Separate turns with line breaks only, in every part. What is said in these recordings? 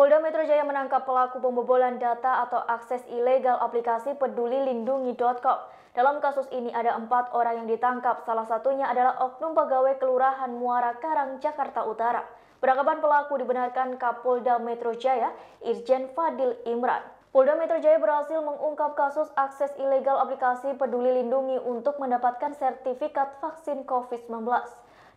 Polda Metro Jaya menangkap pelaku pembobolan data atau akses ilegal aplikasi peduli lindungi.com. Dalam kasus ini ada empat orang yang ditangkap, salah satunya adalah oknum pegawai Kelurahan Muara Karang, Jakarta Utara. Penangkapan pelaku dibenarkan Kapolda Metro Jaya, Irjen Fadil Imran. Polda Metro Jaya berhasil mengungkap kasus akses ilegal aplikasi peduli lindungi untuk mendapatkan sertifikat vaksin COVID-19.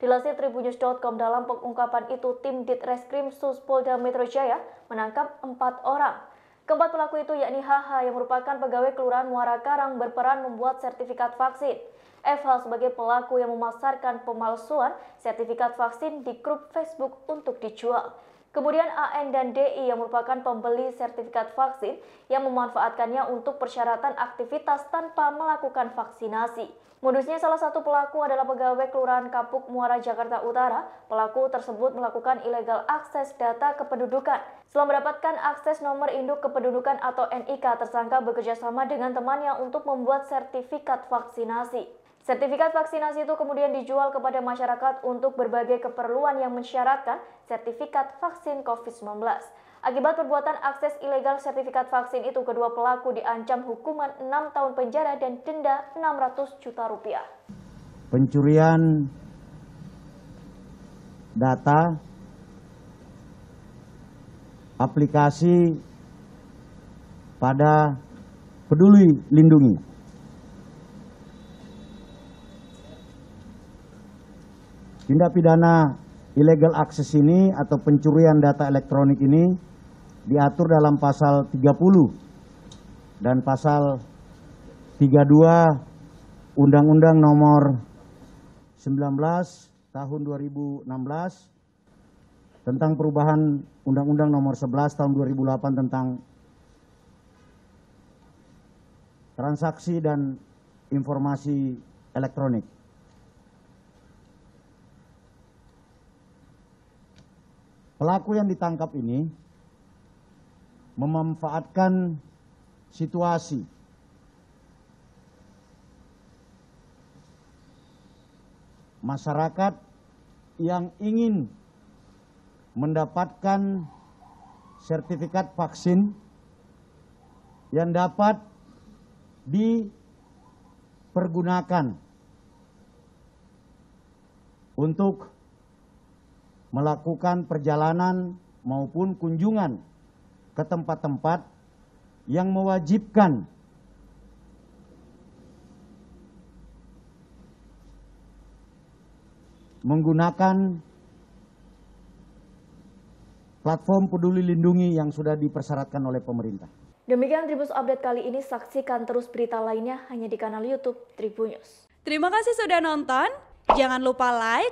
Dilansir tribunnews.com dalam pengungkapan itu, tim Ditreskrim Polda Metro Jaya menangkap empat orang. Keempat pelaku itu yakni HH yang merupakan pegawai Kelurahan Muara Karang berperan membuat sertifikat vaksin. FH sebagai pelaku yang memasarkan pemalsuan sertifikat vaksin di grup Facebook untuk dijual. Kemudian AN dan DI yang merupakan pembeli sertifikat vaksin yang memanfaatkannya untuk persyaratan aktivitas tanpa melakukan vaksinasi. Modusnya salah satu pelaku adalah pegawai Kelurahan Kapuk Muara Jakarta Utara. Pelaku tersebut melakukan ilegal akses data kependudukan. Setelah mendapatkan akses nomor induk kependudukan atau NIK, tersangka bekerjasama dengan temannya untuk membuat sertifikat vaksinasi. Sertifikat vaksinasi itu kemudian dijual kepada masyarakat untuk berbagai keperluan yang mensyaratkan sertifikat vaksin COVID-19. Akibat perbuatan akses ilegal sertifikat vaksin itu, kedua pelaku diancam hukuman 6 tahun penjara dan denda 600 juta rupiah.
Pencurian data, aplikasi pada peduli lindungi. Tindak pidana illegal access ini atau pencurian data elektronik ini diatur dalam pasal 30 dan pasal 32 Undang-Undang nomor 19 tahun 2016 tentang perubahan Undang-Undang nomor 11 tahun 2008 tentang transaksi dan informasi elektronik. pelaku yang ditangkap ini memanfaatkan situasi masyarakat yang ingin mendapatkan sertifikat vaksin yang dapat dipergunakan untuk melakukan perjalanan maupun kunjungan ke tempat-tempat yang mewajibkan menggunakan platform peduli lindungi yang sudah dipersyaratkan oleh pemerintah.
Demikian Tribus Update kali ini, saksikan terus berita lainnya hanya di kanal Youtube Tribunnews. Terima kasih sudah nonton, jangan lupa like,